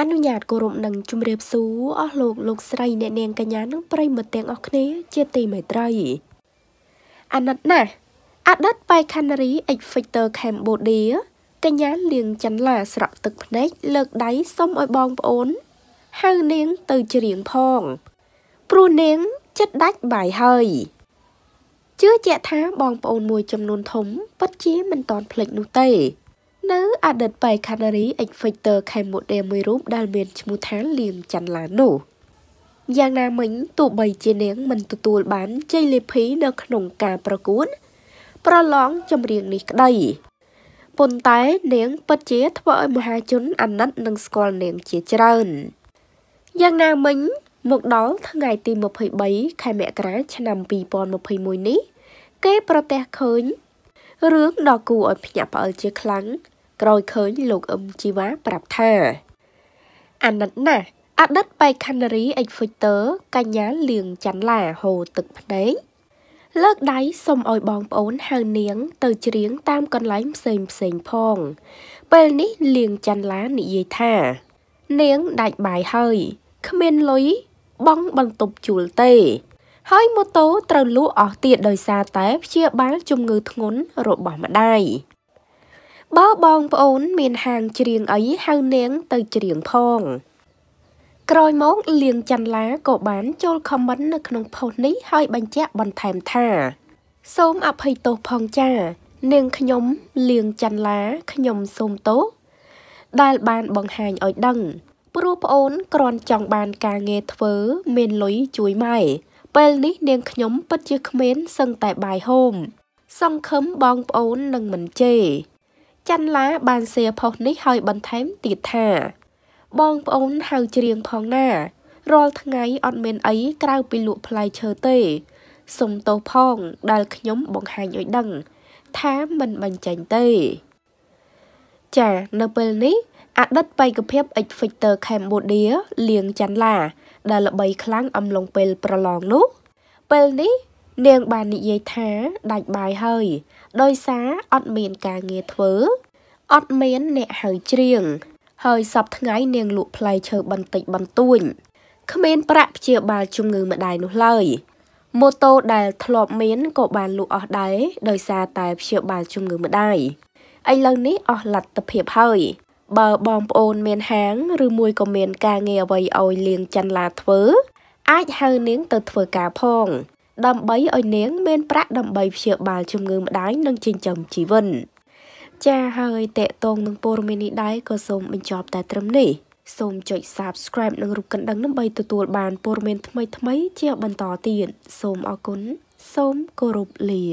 អនុញ្ញាតគោរពនិងជម្រាបសួរអស់លោកលោកស្រីអ្នកនាងកញ្ញានិងប្រិមត្តទាំងអស់គ្នាជាទីមេត្រីអាណិតណាស់អតីតបេខានារី Exfactor Cambodia កញ្ញាលៀងចន្ទឡា ស្រក់ទឹកភ្នែកលើកដៃសុំឲ្យបងប្អូន ហៅនាងទៅច្រៀងផង ព្រោះនាងចិត្តដាច់បាយហើយជឿជាក់ថាបងប្អូនមួយចំនួនធំពិតជាមិនតន់ភ្លេចនោះទេនៅអតីតបេក្ខនារី Invictor Cambodia មួយរូបដែលមានឈ្មោះថាលៀមច័ន្ទឡានោះយ៉ាងណាមិញទោះបីជានាង មិនទទួលបានជ័យលាភីនៅក្នុងការប្រកួតប្រឡងចម្រៀងនេះក្តីប៉ុន្តែនាងពិតជាធ្វើឲ្យមហាជនអាណិតនិងស្គាល់នាងជាច្រើនយ៉ាងណាមិញ មកដល់ថ្ងៃទី23ខែមករា ឆ្នាំ2021នេះគេប្រទះឃើញរឿងដ៏គួរឲ្យភ្ញាក់ផ្អើលជាខ្លាំងក្រោយឃើញលោកអ៊ឹមជីវ៉ាប្រាប់ថាអាណិតណាស់អតីតបេខណ្ឌរីអិចហ្វិចទ័រកញ្ញាលៀងច័ន្ទឡាហូទឹកភ្នែកលើកដៃសុំឲ្យបងប្អូនហៅនាង ទៅច្រៀងតាមកន្លែងផ្សេងផ្សេងផង ពេលនេះលៀងច័ន្ទឡានិយាយថា នាងដាច់បាយហើយគ្មានលុយបងបន្ទប់ជួលទេ ហើយម៉ូតូត្រូវលក់អស់ទៀតដោយសារតែព្យាបាលជំងឺធ្ងន់របស់ម្ដាយបើបងប្អូន មានហាងច្រៀងអីហៅនាងទៅច្រៀងផង ក្រោយមកលៀងច័ន្ទឡាក៏បានចូលខមមិននៅក្នុងផុសនេះហើយបញ្ជាក់បន្ថែមថា សូមអភ័យទោសផងចា នាងខ្ញុំលៀងច័ន្ទឡាខ្ញុំសូមទោសដែលបានបង្ហាញឲ្យដឹង ព្រោះប្អូនគ្រាន់ចង់បានការងារធ្វើ មានលុយជួយម៉ែពេលនេះ នាងខ្ញុំពិតជាគ្មានសឹងតែបាយហូម សង្ឃឹមបងប្អូននឹងមិនជេរច័ន្ទឡាបានសៀផុសនេះហើយបន្ថែមទៀតថា បងប្អូនហៅច្រៀងផងណារាល់ថ្ងៃអត់មានអីក្រៅពីលក់ផ្លែឈើទេ សុំទោសផង ដែលខ្ញុំបង្ហាញឲ្យដឹង ថាមិនបញ្ចេញទេ ចានៅពេលនេះអតីតបេក្ខភាព X-Factor Cambodia លៀងច័ន្ទឡាដែលល្បីខ្លាំងអំឡុងពេលប្រឡងនោះពេលនេះនាងបាននិយាយថាដាច់បាយហើយដោយសារអត់មានការងារធ្វើអត់មានអ្នកហៅច្រៀងហើយសប្ថ្ងៃនាងលក់ផ្លែឈើបន្តិចបន្តួចគ្មានប្រាក់ព្យាបាលជំងឺម្ដាយនោះឡើយម៉ូតូដែលធ្លាប់មានក៏បានលក់អស់ដែរដោយសារតែព្យាបាលជំងឺម្ដាយឥឡូវនេះអស់លទ្ធភាពហើយ បើបងប្អូនមានហាង ឬមួយក៏មានការងារអ្វីឲ្យលៀងចន្លាធ្វើអាចហៅនាងទៅធ្វើការផងដើម្បីឲ្យនាងមានប្រាក់ដើម្បីព្យាបាល ជំងឺម្ដាយនិងចិញ្ចឹមជីវិនចាហើយតេតងនឹងព័ត៌មាននេះដែរក៏សូមបញ្ចប់តែត្រឹមនេះ សូមចុច Subscribe និងរូបកណ្ដឹងដើម្បីទទួល បានព័ត៌មានថ្មីៗជាបន្តទៀតសូមអរគុណសូមគោរពលា